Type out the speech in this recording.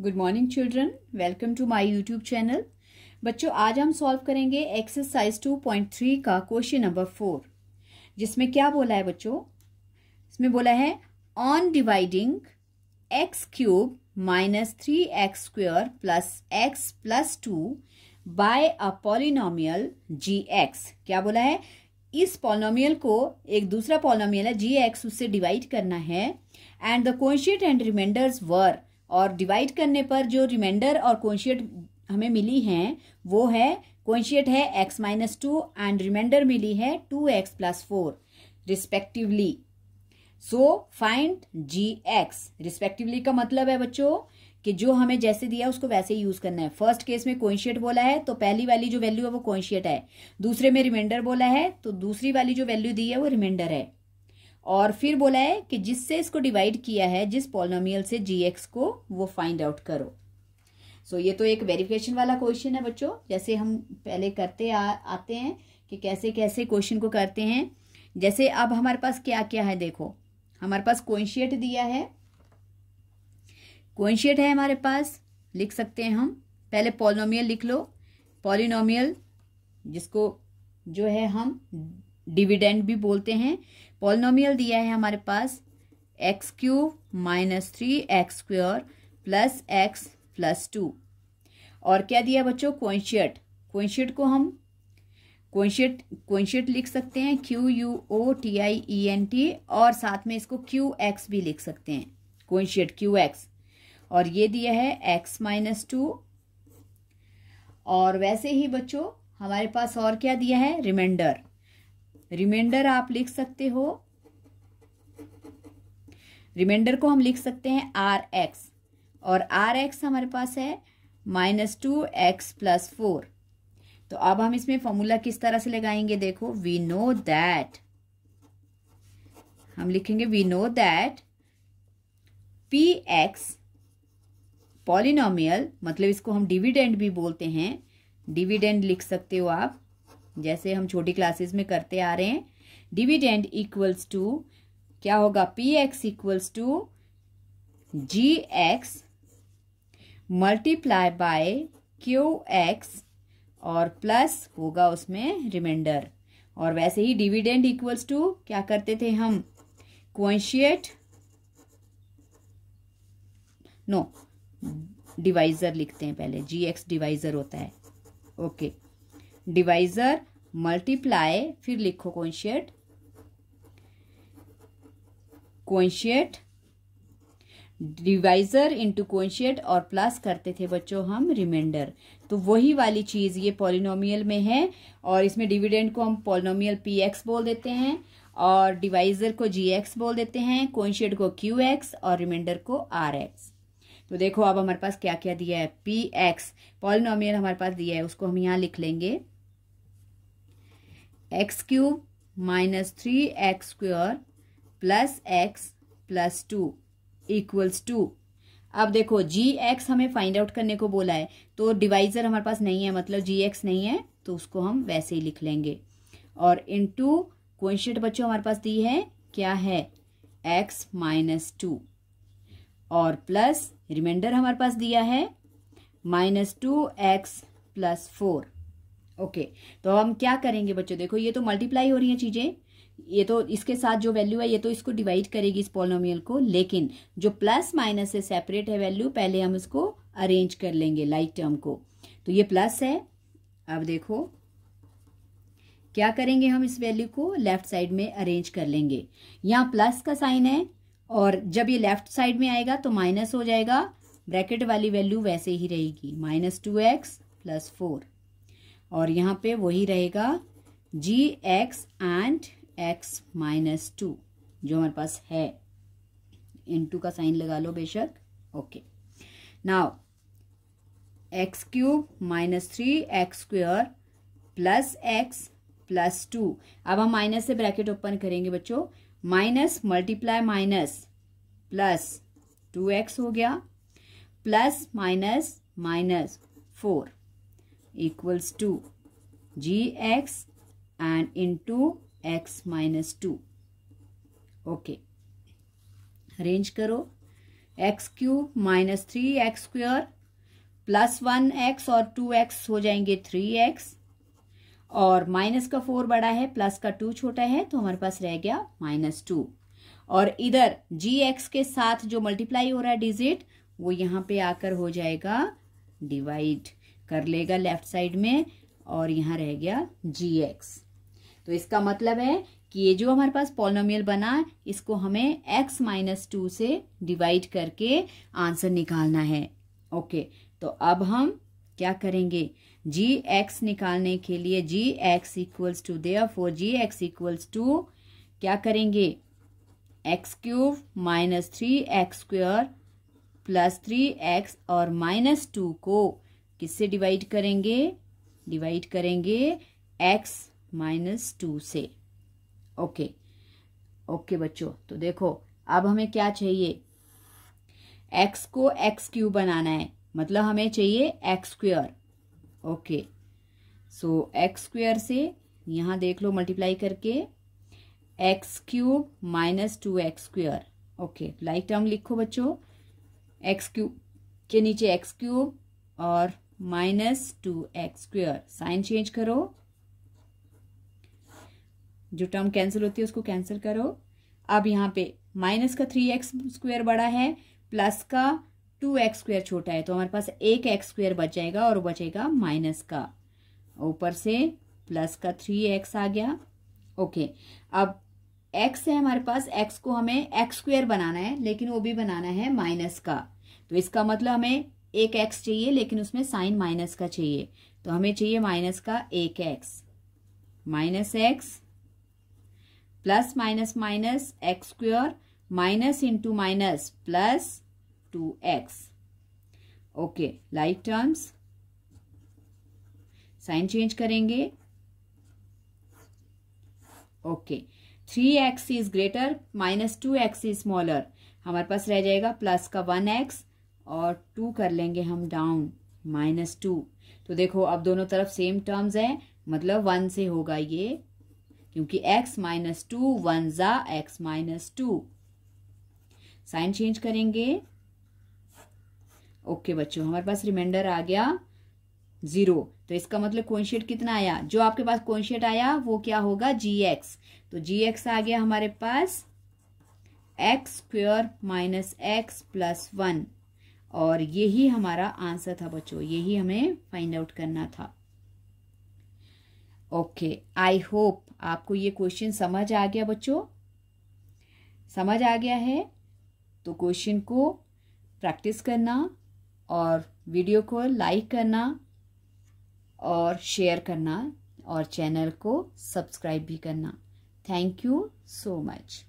Good morning children welcome to my YouTube channel बच्चों आज हम सॉल्व करेंगे एक्सरसाइज 2.3 का क्वेश्चन नंबर फोर जिसमें क्या बोला है बच्चों इसमें बोला है on dividing x cube minus three x square plus x plus two by a polynomial g x क्या बोला है इस पॉलिनोमियल को एक दूसरा पॉलिनोमियल है जी एक्स उससे डिवाइड करना है and the quotient and remainders were और डिवाइड करने पर जो रिमाइंडर और कॉन्शियट हमें मिली हैं वो है कॉन्शियट है x minus two and remainder मिली है two x plus four respectively so find g x respectively का मतलब है बच्चों कि जो हमें जैसे दिया उसको वैसे ही यूज करना है फर्स्ट केस में कॉन्शियट बोला है तो पहली वाली जो वैल्यू है वो कॉन्शियट है दूसरे में रिमाइंडर बोला है तो दूसरी वाली जो वैल्यू दी है वो रिमाइंडर है और फिर बोला है कि जिससे इसको डिवाइड किया है जिस पॉलिनोमियल से जी एक्स को वो फाइंड आउट करो सो so, ये तो एक वेरिफिकेशन वाला क्वेश्चन है बच्चों जैसे हम पहले करते आ, आते हैं कि कैसे कैसे क्वेश्चन को करते हैं जैसे अब हमारे पास क्या क्या है देखो हमारे पास कोइंशियट दिया है कोइंशियट है हमारे पास लिख सकते हैं हम पहले पॉलिनोमियल लिख लो पॉलिनोमियल जिसको जो है हम डिविडेंड भी बोलते हैं पॉलिनोमियल दिया है हमारे पास x cube minus three x square plus x plus two और क्या दिया बच्चों क्वेंशियट क्वेंशियट को हम क्वेंशियट क्वेंशियट लिख सकते हैं Q U O T I E N T और साथ में इसको क्यू एक्स भी लिख सकते हैं क्वेंशियट क्यू एक्स और ये दिया है एक्स माइनस टू और वैसे ही बच्चों हमारे पास और क्या दिया है रिमाइंडर रिमाइंडर आप लिख सकते हो रिमाइंडर को हम लिख सकते हैं आर एक्स और आर एक्स हमारे पास है minus two x plus four तो अब हम इसमें फॉर्मूला किस तरह से लगाएंगे देखो वी नो दैट हम लिखेंगे we know that p x polynomial मतलब इसको हम डिविडेंड भी बोलते हैं डिविडेंड लिख सकते हो आप जैसे हम छोटी क्लासेस में करते आ रहे हैं डिविडेंड इक्वल्स टू क्या होगा p x equals to g x multiply by q x और प्लस होगा उसमें रिमाइंडर और वैसे ही डिविडेंड इक्वल्स टू क्या करते थे हम क्वेंशियट नो डिवाइजर लिखते हैं पहले जी एक्स डिवाइजर होता है ओके okay. डिवाइजर मल्टीप्लाई फिर लिखो कॉन्शियट क्वेंशियट डिवाइजर इंटू क्वेंशियट और प्लस करते थे बच्चों हम रिमाइंडर तो वही वाली चीज ये पॉलिनोमियल में है और इसमें डिविडेंड को हम पॉलिनोमियल पी एक्स बोल देते हैं और डिवाइजर को जी एक्स बोल देते हैं कॉन्शियट को क्यू एक्स और रिमाइंडर को आर एक्स तो देखो अब हमारे पास क्या क्या दिया है पी एक्स पॉलिनोमियल हमारे पास दिया है उसको हम यहाँ लिख लेंगे x cube minus three x square plus x plus two equals to अब देखो जी एक्स हमें फाइंड आउट करने को बोला है तो डिवाइजर हमारे पास नहीं है मतलब जी एक्स नहीं है तो उसको हम वैसे ही लिख लेंगे और इन टू क्वेश्चन बच्चों हमारे पास दी है क्या है एक्स माइनस टू और प्लस रिमाइंडर हमारे पास दिया है minus two x plus four okay तो हम क्या करेंगे बच्चों देखो ये तो मल्टीप्लाई हो रही है चीज़ें ये तो इसके साथ जो वैल्यू है ये तो इसको डिवाइड करेगी इस पॉलिनोमियल को लेकिन जो प्लस माइनस से सेपरेट है वैल्यू पहले हम इसको अरेंज कर लेंगे लाइक टर्म को तो ये प्लस है अब देखो क्या करेंगे हम इस वैल्यू को लेफ्ट साइड में अरेंज कर लेंगे यहां प्लस का साइन है और जब ये लेफ्ट साइड में आएगा तो माइनस हो जाएगा ब्रैकेट वाली वैल्यू वैसे ही रहेगी minus two x plus four और यहाँ पे वही रहेगा g x and x minus two जो हमारे पास है इन टू का साइन लगा लो बेशक okay now x cube minus three x square plus x plus two अब हम माइनस से ब्रैकेट ओपन करेंगे बच्चों minus multiply minus plus two x हो गया plus minus minus four equals to x and into x minus two okay Arrange करो x cube minus three x square plus one x और two x हो जाएंगे three x और minus का four बड़ा है प्लस का टू छोटा है तो हमारे पास रह गया माइनस टू और इधर जी एक्स के साथ जो मल्टीप्लाई हो रहा है डिजिट वो यहाँ पे आकर हो जाएगा डिवाइड कर लेगा लेफ्ट साइड में और यहां रह गया जी एक्स तो इसका मतलब है कि ये जो हमारे पास पॉलोमियल बना इसको हमें x माइनस टू से डिवाइड करके आंसर निकालना है ओके तो अब हम क्या करेंगे जी एक्स निकालने के लिए g x equals to therefore g x equals to क्या करेंगे x cube minus three x square plus three x और माइनस टू को किससे डिवाइड करेंगे डिवाइड करेंगे एक्स माइनस टू से ओके ओके बच्चों तो देखो अब हमें क्या चाहिए एक्स को एक्स क्यूब बनाना है मतलब हमें चाहिए x square okay so x square से यहां देख लो मल्टीप्लाई करके x cube minus two x square okay like term लिखो बच्चों एक्स क्यूब के नीचे एक्स क्यूब और minus two x square sign change करो जो टर्म कैंसिल होती है उसको कैंसिल करो अब यहां पे माइनस का थ्री एक्स स्क्वेयर बड़ा है प्लस का टू एक्स स्क्वेयर छोटा है तो हमारे पास एक एक्स स्क्वेयर बच जाएगा और बचेगा माइनस का ऊपर से प्लस का थ्री एक्स आ गया ओके अब एक्स है हमारे पास एक्स को हमें एक्स स्क्वेयर बनाना है लेकिन वो भी बनाना है माइनस का तो इसका मतलब हमें एक एक्स चाहिए लेकिन उसमें साइन माइनस का चाहिए तो हमें चाहिए माइनस का एक x minus x plus minus minus x square minus into minus plus two x okay like terms sign change करेंगे okay three x is greater minus two x is smaller हमारे पास रह जाएगा प्लस का one x और to कर लेंगे हम डाउन माइनस टू तो देखो अब दोनों तरफ सेम टर्म्स हैं मतलब वन से होगा ये क्योंकि एक्स माइनस टू वन ज़ा x minus two sign change करेंगे ओके बच्चों हमारे पास रिमाइंडर आ गया जीरो तो इसका मतलब कोइंशियट कितना आया जो आपके पास कोइंशियट आया वो क्या होगा जी एक्स तो जी एक्स आ गया हमारे पास x square minus x plus one और यही हमारा आंसर था बच्चों यही हमें फाइंड आउट करना था ओके आई होप आपको ये क्वेश्चन समझ आ गया बच्चों समझ आ गया है तो क्वेश्चन को प्रैक्टिस करना और वीडियो को लाइक करना और शेयर करना और चैनल को सब्सक्राइब भी करना थैंक यू सो मच